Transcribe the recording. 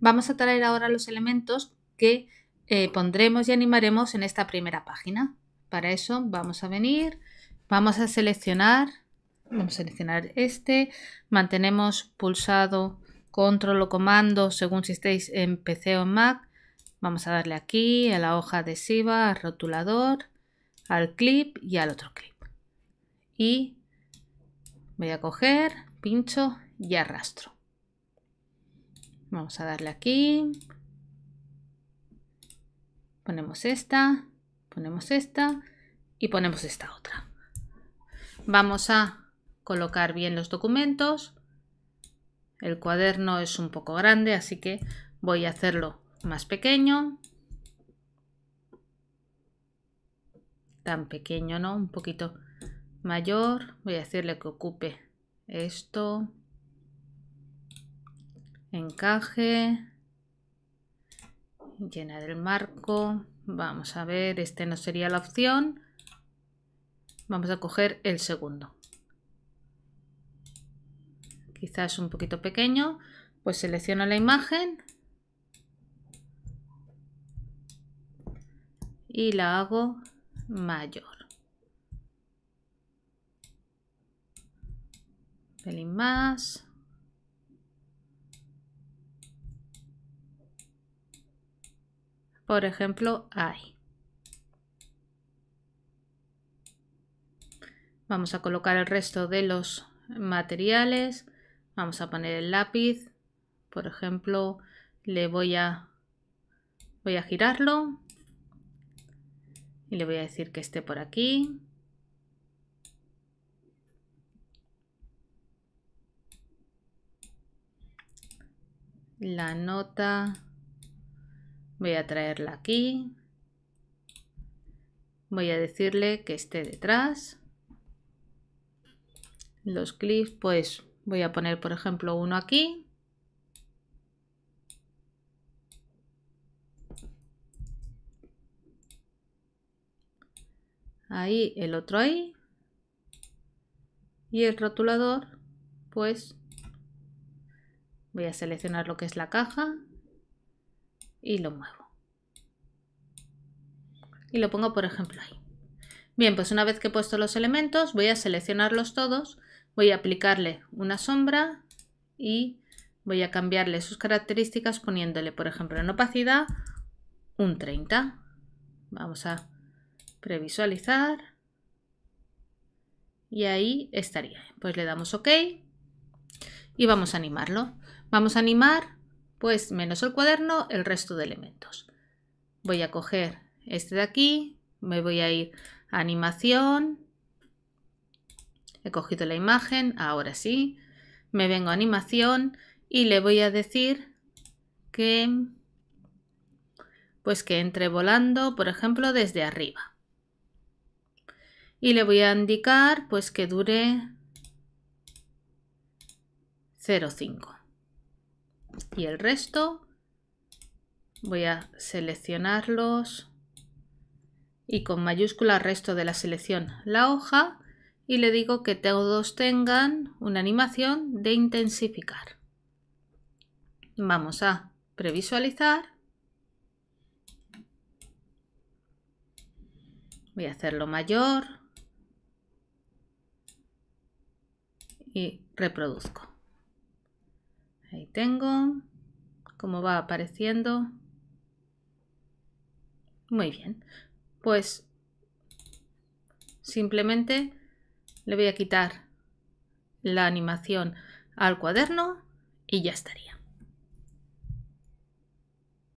Vamos a traer ahora los elementos que eh, pondremos y animaremos en esta primera página. Para eso vamos a venir, vamos a seleccionar, vamos a seleccionar este, mantenemos pulsado control o comando según si estéis en PC o Mac. Vamos a darle aquí a la hoja adhesiva, al rotulador, al clip y al otro clip. Y voy a coger, pincho y arrastro. Vamos a darle aquí. Ponemos esta, ponemos esta y ponemos esta otra. Vamos a colocar bien los documentos. El cuaderno es un poco grande, así que voy a hacerlo más pequeño. Tan pequeño, ¿no? Un poquito mayor. Voy a decirle que ocupe esto encaje, llena del marco, vamos a ver, este no sería la opción, vamos a coger el segundo. Quizás un poquito pequeño, pues selecciono la imagen y la hago mayor. Pelín más. por ejemplo, hay. Vamos a colocar el resto de los materiales. Vamos a poner el lápiz. Por ejemplo, le voy a, voy a girarlo. Y le voy a decir que esté por aquí. La nota Voy a traerla aquí. Voy a decirle que esté detrás. Los clips, pues voy a poner, por ejemplo, uno aquí. Ahí, el otro ahí. Y el rotulador, pues voy a seleccionar lo que es la caja y lo muevo. Y lo pongo, por ejemplo, ahí. Bien, pues una vez que he puesto los elementos, voy a seleccionarlos todos, voy a aplicarle una sombra y voy a cambiarle sus características poniéndole, por ejemplo, en opacidad un 30. Vamos a previsualizar y ahí estaría. Pues le damos OK y vamos a animarlo. Vamos a animar pues menos el cuaderno, el resto de elementos. Voy a coger este de aquí, me voy a ir a animación, he cogido la imagen, ahora sí, me vengo a animación y le voy a decir que pues que entre volando, por ejemplo, desde arriba. Y le voy a indicar pues que dure 0,5 y el resto. Voy a seleccionarlos y con mayúscula resto de la selección la hoja y le digo que todos tengan una animación de intensificar. Vamos a previsualizar. Voy a hacerlo mayor y reproduzco. Ahí tengo cómo va apareciendo. Muy bien. Pues simplemente le voy a quitar la animación al cuaderno y ya estaría.